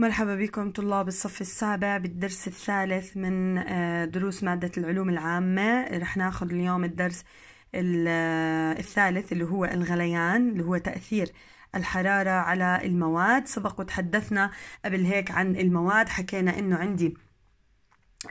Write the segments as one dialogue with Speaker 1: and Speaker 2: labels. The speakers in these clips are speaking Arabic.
Speaker 1: مرحبا بكم طلاب الصف السابع بالدرس الثالث من آه، دروس مادة العلوم العامة رح ناخذ اليوم الدرس آه، الثالث اللي هو الغليان اللي هو تأثير الحرارة على المواد سبق وتحدثنا قبل هيك عن المواد حكينا انه عندي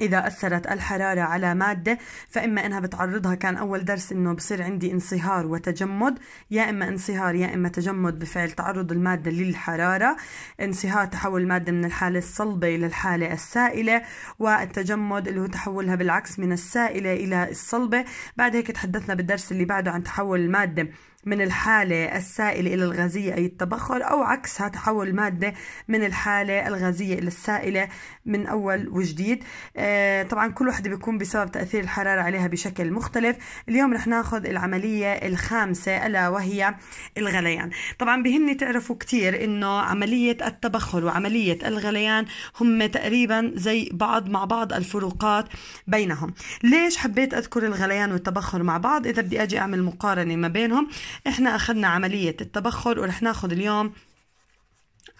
Speaker 1: إذا أثرت الحرارة على مادة فإما إنها بتعرضها كان أول درس إنه بصير عندي انصهار وتجمد يا إما انصهار يا إما تجمد بفعل تعرض المادة للحرارة انصهار تحول المادة من الحالة الصلبة إلى الحالة السائلة والتجمد اللي هو تحولها بالعكس من السائلة إلى الصلبة بعد هيك تحدثنا بالدرس اللي بعده عن تحول المادة من الحالة السائلة إلى الغازية أي التبخر أو عكسها تحول المادة من الحالة الغازية إلى السائلة من أول وجديد آه، طبعا كل وحده بيكون بسبب تاثير الحراره عليها بشكل مختلف اليوم رح ناخذ العمليه الخامسه الا وهي الغليان طبعا بهمني تعرفوا كثير انه عمليه التبخر وعمليه الغليان هم تقريبا زي بعض مع بعض الفروقات بينهم ليش حبيت اذكر الغليان والتبخر مع بعض اذا بدي اجي اعمل مقارنه ما بينهم احنا اخذنا عمليه التبخر ورح ناخذ اليوم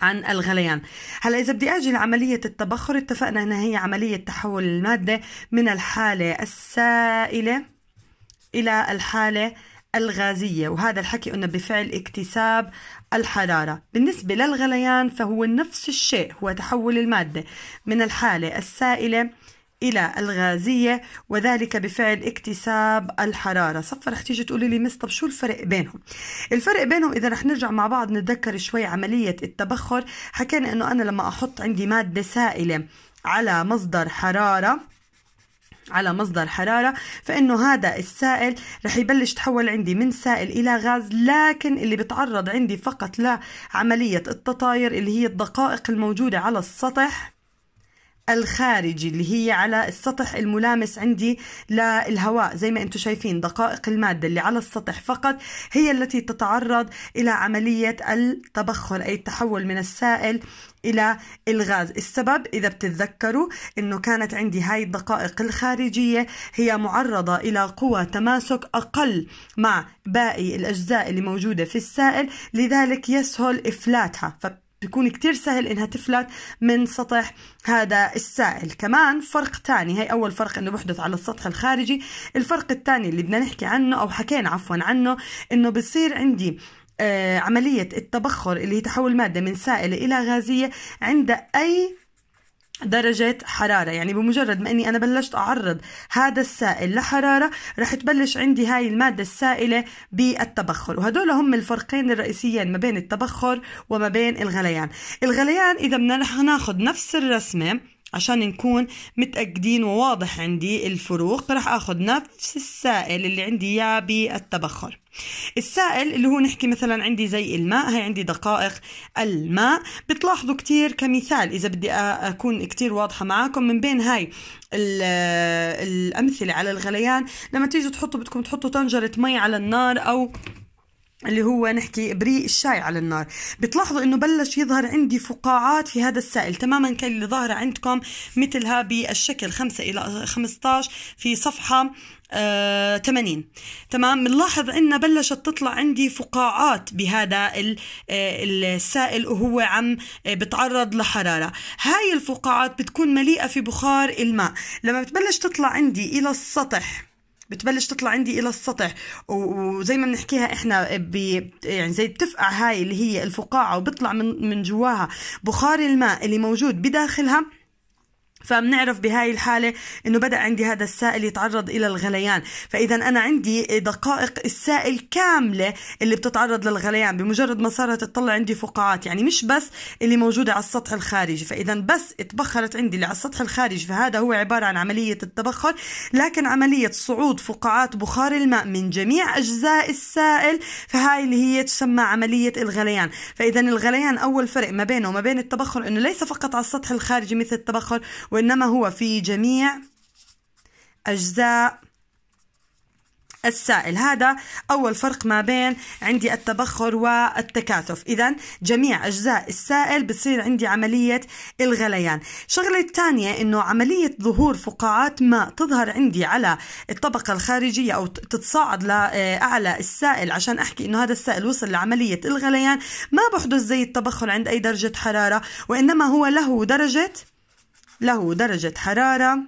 Speaker 1: عن الغليان هلا إذا بدي أجي لعملية التبخر اتفقنا أنها هي عملية تحول المادة من الحالة السائلة إلى الحالة الغازية وهذا الحكي قلنا بفعل اكتساب الحرارة بالنسبة للغليان فهو نفس الشيء هو تحول المادة من الحالة السائلة إلى الغازية وذلك بفعل اكتساب الحرارة صفه رح تيجي تقولي لي مس طب شو الفرق بينهم الفرق بينهم إذا رح نرجع مع بعض نتذكر شوي عملية التبخر حكينا أنه أنا لما أحط عندي مادة سائلة على مصدر حرارة على مصدر حرارة فإنه هذا السائل رح يبلش تحول عندي من سائل إلى غاز لكن اللي بتعرض عندي فقط لعملية التطاير اللي هي الدقائق الموجودة على السطح الخارجي اللي هي على السطح الملامس عندي للهواء زي ما انتم شايفين دقائق المادة اللي على السطح فقط هي التي تتعرض إلى عملية التبخر أي التحول من السائل إلى الغاز السبب إذا بتتذكروا أنه كانت عندي هاي الدقائق الخارجية هي معرضة إلى قوى تماسك أقل مع باقي الأجزاء اللي موجودة في السائل لذلك يسهل إفلاتها ف بيكون كتير سهل انها تفلت من سطح هذا السائل كمان فرق تاني هي اول فرق انه بحدث على السطح الخارجي الفرق الثاني اللي بدنا نحكي عنه او حكينا عفوا عنه انه بصير عندي آه، عملية التبخر اللي هي تحول مادة من سائلة إلى غازية عند أي درجة حرارة يعني بمجرد ما أني أنا بلشت أعرض هذا السائل لحرارة رح تبلش عندي هاي المادة السائلة بالتبخر وهدول هم الفرقين الرئيسيين ما بين التبخر وما بين الغليان الغليان إذا بدنا ناخد نفس الرسمة عشان نكون متأكدين وواضح عندي الفروق راح أخذ نفس السائل اللي عندي إياه بالتبخر السائل اللي هو نحكي مثلا عندي زي الماء هي عندي دقائق الماء بتلاحظوا كتير كمثال إذا بدي أكون كتير واضحة معاكم من بين هاي الأمثلة على الغليان لما تيجوا تحطوا بدكم تحطوا طنجرة مي على النار أو اللي هو نحكي بريق الشاي على النار بتلاحظوا انه بلش يظهر عندي فقاعات في هذا السائل تماما كاللي ظاهرة عندكم مثلها بالشكل 5 الى 15 في صفحة آه 80 تمام بنلاحظ عندنا بلشت تطلع عندي فقاعات بهذا آه، السائل وهو عم آه، بتعرض لحرارة هاي الفقاعات بتكون مليئة في بخار الماء لما بتبلش تطلع عندي الى السطح بتبلش تطلع عندي الى السطح وزي ما بنحكيها احنا بي يعني زي بتفقع هاي اللي هي الفقاعه وبيطلع من من جواها بخار الماء اللي موجود بداخلها فبنعرف بهاي الحالة أنه بدأ عندي هذا السائل يتعرض إلى الغليان فإذا أنا عندي دقائق السائل كاملة اللي بتتعرض للغليان بمجرد ما صارت تطلع عندي فقاعات يعني مش بس اللي موجودة على السطح الخارجي فإذا بس اتبخرت عندي اللي على السطح الخارجي فهذا هو عبارة عن عملية التبخر لكن عملية صعود فقاعات بخار الماء من جميع أجزاء السائل فهاي اللي هي تسمى عملية الغليان فإذا الغليان أول فرق ما بينه وما بين التبخر أنه ليس فقط على السطح الخارجي مثل التبخر وإنما هو في جميع أجزاء السائل هذا أول فرق ما بين عندي التبخر والتكاثف إذا جميع أجزاء السائل بتصير عندي عملية الغليان شغلة الثانية أنه عملية ظهور فقاعات ماء تظهر عندي على الطبقة الخارجية أو تتصاعد لأعلى السائل عشان أحكي أنه هذا السائل وصل لعملية الغليان ما بحدث زي التبخر عند أي درجة حرارة وإنما هو له درجة له درجة حرارة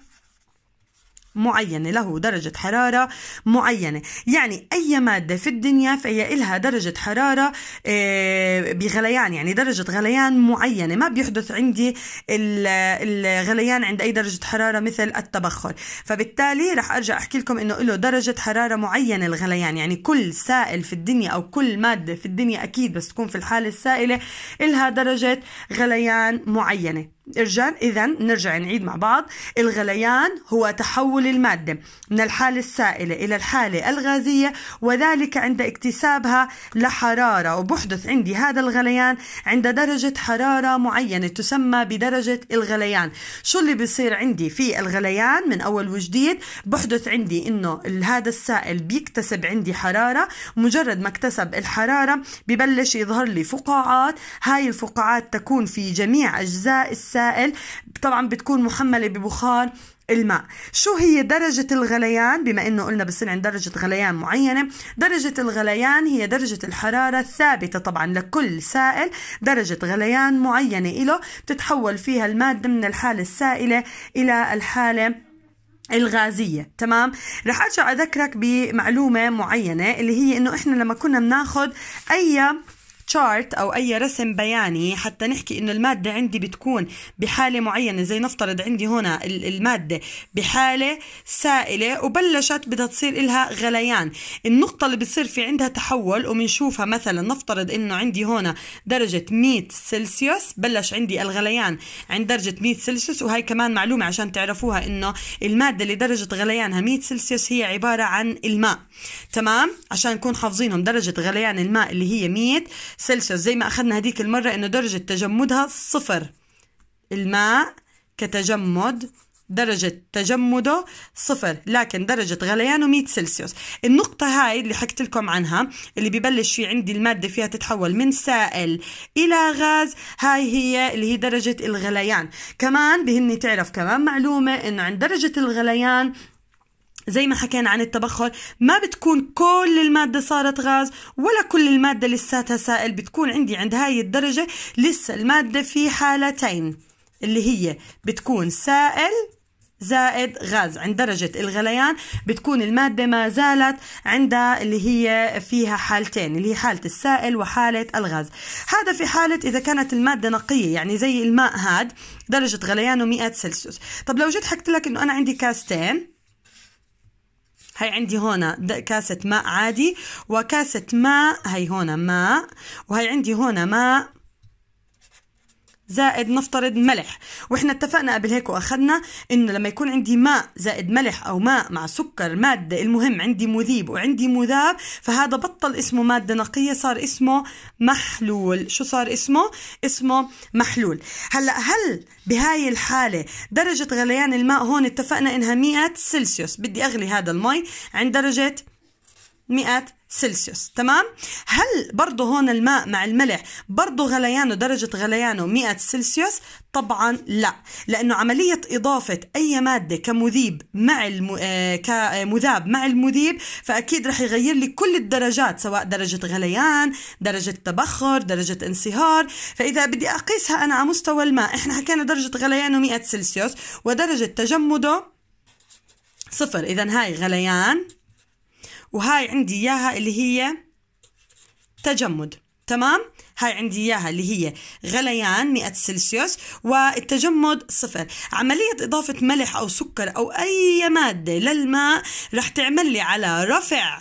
Speaker 1: معينة له درجة حرارة معينة يعني أي مادة في الدنيا فهي إلها درجة حرارة آه، بغليان يعني درجة غليان معينة ما بيحدث عندي الغليان عند أي درجة حرارة مثل التبخر فبالتالي رح أرجع أحكي لكم إنه له درجة حرارة معينة الغليان يعني كل سائل في الدنيا أو كل مادة في الدنيا أكيد بس تكون في الحالة السائلة إلها درجة غليان معينة إرجان إذا نرجع نعيد مع بعض الغليان هو تحول المادة من الحالة السائلة إلى الحالة الغازية وذلك عند اكتسابها لحرارة وبحدث عندي هذا الغليان عند درجة حرارة معينة تسمى بدرجة الغليان شو اللي بيصير عندي في الغليان من أول وجديد بحدث عندي إنه هذا السائل بيكتسب عندي حرارة مجرد ما اكتسب الحرارة ببلش يظهر لي فقاعات هاي الفقاعات تكون في جميع أجزاء السائل السائل طبعا بتكون محملة ببخار الماء شو هي درجة الغليان بما انه قلنا بصير عند درجة غليان معينة درجة الغليان هي درجة الحرارة الثابتة طبعا لكل سائل درجة غليان معينة له بتتحول فيها المادة من الحالة السائلة الى الحالة الغازية تمام رح أرجع أذكرك بمعلومة معينة اللي هي إنه إحنا لما كنا بناخد أي تشارت او اي رسم بياني حتى نحكي انه الماده عندي بتكون بحاله معينه زي نفترض عندي هنا الماده بحاله سائله وبلشت بدها تصير إلها غليان النقطه اللي بتصير في عندها تحول وبنشوفها مثلا نفترض انه عندي هنا درجه 100 سلسيوس بلش عندي الغليان عند درجه 100 سلسيوس وهي كمان معلومه عشان تعرفوها انه الماده اللي درجه غليانها 100 سلسيوس هي عباره عن الماء تمام عشان نكون حافظينهم درجه غليان الماء اللي هي 100 سلسيوس زي ما أخذنا هديك المرة إنه درجة تجمدها صفر الماء كتجمد درجة تجمده صفر لكن درجة غليانه 100 سلسيوس النقطة هاي اللي حكت لكم عنها اللي ببلش في عندي المادة فيها تتحول من سائل إلى غاز هاي هي اللي هي درجة الغليان كمان بهني تعرف كمان معلومة إنه عند درجة الغليان زي ما حكينا عن التبخر ما بتكون كل المادة صارت غاز ولا كل المادة لساتها سائل بتكون عندي عند هاي الدرجة لسه المادة في حالتين اللي هي بتكون سائل زائد غاز عند درجة الغليان بتكون المادة ما زالت عندها اللي هي فيها حالتين اللي هي حالة السائل وحالة الغاز هذا في حالة إذا كانت المادة نقية يعني زي الماء هاد درجة غليانه 100 سلسيوس طب لو جيت حكت لك إنه أنا عندي كاستين هاي عندي هون كاسة ماء عادي وكاسة ماء هاي هون ماء وهي عندي هون ماء زائد نفترض ملح واحنا اتفقنا قبل هيك واخذنا انه لما يكون عندي ماء زائد ملح او ماء مع سكر ماده المهم عندي مذيب وعندي مذاب فهذا بطل اسمه ماده نقيه صار اسمه محلول شو صار اسمه اسمه محلول هلا هل بهاي الحاله درجه غليان الماء هون اتفقنا انها 100 سلسيوس بدي اغلي هذا المي عند درجه 100 سلسيوس تمام هل برضه هون الماء مع الملح برضه غليانه درجة غليانه 100 سلسيوس طبعا لا لأنه عملية إضافة أي مادة كمذيب مع الم... آه، كمذاب آه، مع المذيب فأكيد رح يغير لي كل الدرجات سواء درجة غليان درجة تبخر درجة انصهار فإذا بدي أقيسها أنا على مستوى الماء إحنا حكينا درجة غليانه 100 سلسيوس ودرجة تجمده صفر إذا هاي غليان وهاي عندي إياها اللي هي تجمد تمام هاي عندي إياها اللي هي غليان 100 سلسيوس والتجمد صفر عملية إضافة ملح أو سكر أو أي مادة للماء رح تعمل لي على رفع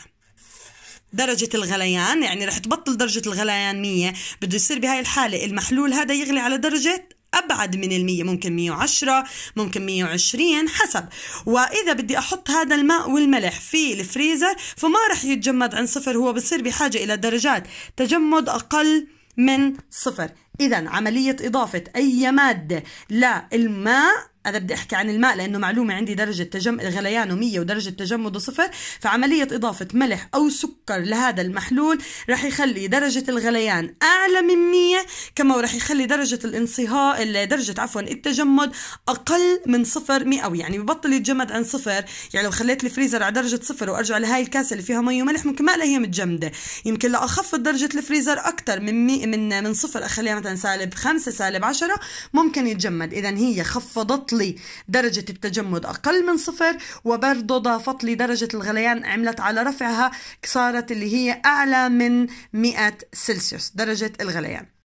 Speaker 1: درجة الغليان يعني رح تبطل درجة الغليان 100 بده يصير بهاي الحالة المحلول هذا يغلي على درجة أبعد من المية ممكن 110 ممكن 120 حسب وإذا بدي أحط هذا الماء والملح في الفريزر فما رح يتجمد عن صفر هو بصير بحاجة إلى درجات تجمد أقل من صفر إذا عملية إضافة أي مادة للماء انا بدي احكي عن الماء لانه معلومه عندي درجه تجم غليانه 100 ودرجه تجمده صفر فعمليه اضافه ملح او سكر لهذا المحلول رح يخلي درجه الغليان اعلى من 100 كما رح يخلي درجه الانصهاء درجه عفوا التجمد اقل من صفر مئوي يعني ببطل يتجمد عن صفر يعني لو خليت الفريزر على درجه صفر وارجع لهاي الكاسه اللي فيها مي وملح ممكن ما هي متجمده يمكن لاخفض درجه الفريزر اكثر من مي من من صفر اخليها مثلا سالب 5 سالب 10 ممكن يتجمد اذا هي خفضت لي درجة التجمد أقل من صفر وبرضه ضافت لي درجة الغليان عملت على رفعها صارت اللي هي أعلى من 100 سلسيوس درجة الغليان